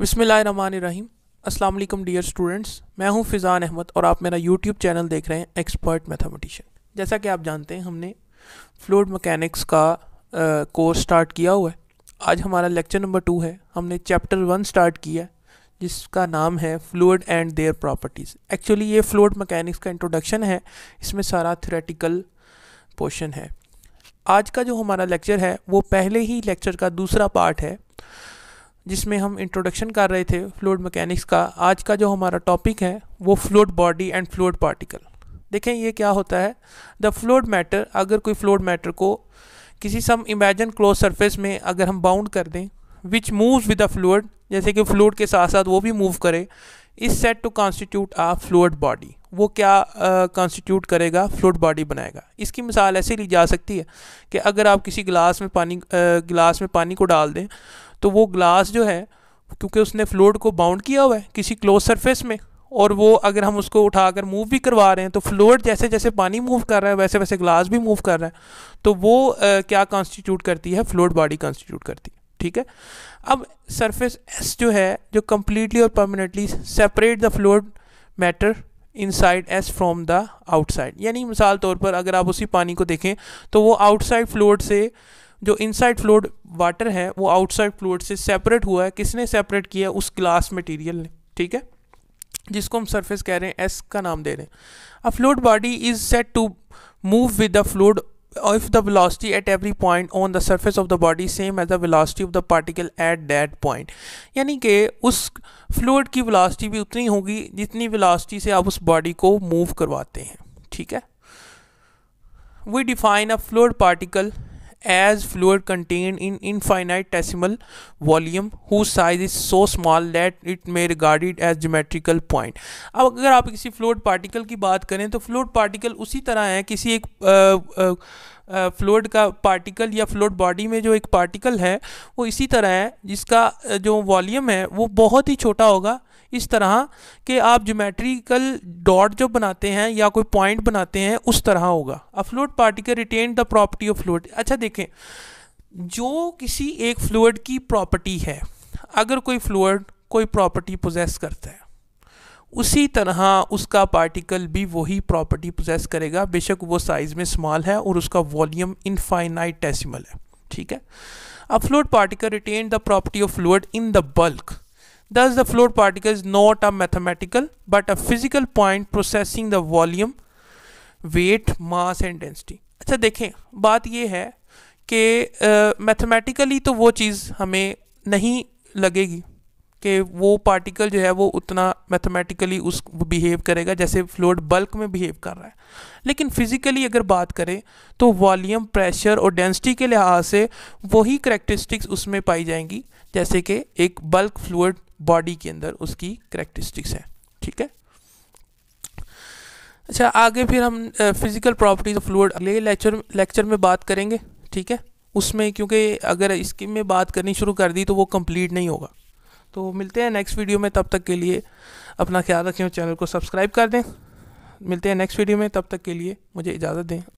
बसमीम Aslam dear students मैं हूं फ़िज़ान अहमद और आप मेरा यूट्यूब चैनल देख रहे हैं एक्सपर्ट मैथमेटिशियन जैसा कि आप जानते हैं हमने फ्लूड मैकेनिक्स का कोर्स स्टार्ट किया हुआ है आज हमारा लेक्चर नंबर टू है हमने चैप्टर वन स्टार्ट किया है जिसका नाम है fluid and their properties actually ये फ्लूड मैकेनिक्स का इंट्रोडक्शन है इसमें सारा थ्योरेटिकल पोर्शन है आज का जो हमारा लेक्चर है वो पहले ही लेक्चर का दूसरा पार्ट है जिसमें हम इंट्रोडक्शन कर रहे थे फ्लूड मैकेनिक्स का आज का जो हमारा टॉपिक है वो fluid body and fluid particle देखें ये क्या होता है द फ्लोड मैटर अगर कोई फ्लोड मैटर को किसी सम इमेजन क्लोज सरफेस में अगर हम बाउंड कर दें which moves with a fluid जैसे कि फ्लूड के साथ साथ वो भी मूव करे is set to constitute a fluid body वो क्या कॉन्स्टिट्यूट uh, करेगा फ्लूड बॉडी बनाएगा इसकी मिसाल ऐसे ली जा सकती है कि अगर आप किसी गिलास में पानी uh, गिलास में पानी को डाल दें तो वो ग्लास जो है क्योंकि उसने फ्लोड को बाउंड किया हुआ है किसी क्लोज सरफेस में और वो अगर हम उसको उठाकर मूव भी करवा रहे हैं तो फ्लोड जैसे जैसे पानी मूव कर रहा है वैसे वैसे ग्लास भी मूव कर रहा है तो वो आ, क्या कॉन्स्टिट्यूट करती है फ्लोड बॉडी कॉन्स्टिट्यूट करती है ठीक है अब सरफेस एस जो है जो कम्प्लीटली और permanently separate the fluid matter inside is from the outside यानी मिसाल तौर पर अगर आप उसी पानी को देखें तो वो आउटसाइड फ्लोड से जो इनसाइड फ्लोड वाटर है वो आउटसाइड फ्लोड से सेपरेट हुआ है किसने सेपरेट किया उस ग्लास मटेरियल ने ठीक है जिसको हम सरफेस कह रहे हैं एस का नाम दे रहे हैं a fluid body is set to move with the fluid of the velocity at every point on the surface of the body same as the velocity of the particle at that point यानी कि उस fluid की velocity भी उतनी होगी जितनी velocity से आप उस बॉडी को मूव करवाते हैं ठीक है we define a fluid particle as fluid contained in infinite decimal volume whose size is so small that it may regard it as geometrical point अब अगर आप किसी फ्लूड पार्टिकल की बात करें तो फ्लूड पार्टिकल उसी तरह है किसी एक आ, आ, फ्लूड का पार्टिकल या फ्लोट बॉडी में जो एक पार्टिकल है वो इसी तरह है जिसका जो वॉल्यूम है वो बहुत ही छोटा होगा इस तरह के आप जोमेट्रिकल डॉट जो बनाते हैं या कोई पॉइंट बनाते हैं उस तरह होगा a float particle retain the property of fluid अच्छा देखें जो किसी एक फ्लूड की प्रॉपर्टी है अगर कोई फ्लूड कोई प्रॉपर्टी पोजेस करता है उसी तरह उसका पार्टिकल भी वही प्रॉपर्टी प्रोसेस करेगा बेशक वो साइज़ में स्मॉल है और उसका वॉल्यूम इनफाइनाइट डेसिमल है ठीक है a float particle retain the property of fluid in the bulk thus the float particle is not a mathematical but a physical point processing the volume weight mass and density अच्छा देखें बात ये है कि mathematically uh, तो वो चीज़ हमें नहीं लगेगी कि वो पार्टिकल जो है वो उतना मैथमेटिकली उस बिहेव करेगा जैसे फ्लूड बल्क में बिहेव कर रहा है लेकिन फिज़िकली अगर बात करें तो वॉल्यूम प्रेशर और डेंसिटी के लिहाज से वही करेक्टरिस्टिक्स उसमें पाई जाएंगी जैसे कि एक बल्क फ्लूड बॉडी के अंदर उसकी करेक्टरिस्टिक्स हैं ठीक है अच्छा आगे फिर हम फिज़िकल प्रॉपर्टीज़ ऑफ फ्लूड अगले लेक्चर लेक्चर में बात करेंगे ठीक है उसमें क्योंकि अगर इसकी में बात करनी शुरू कर दी तो वो कंप्लीट नहीं होगा तो मिलते हैं नेक्स्ट वीडियो में तब तक के लिए अपना ख्याल रखें और चैनल को सब्सक्राइब कर दें मिलते हैं नेक्स्ट वीडियो में तब तक के लिए मुझे इजाज़त दें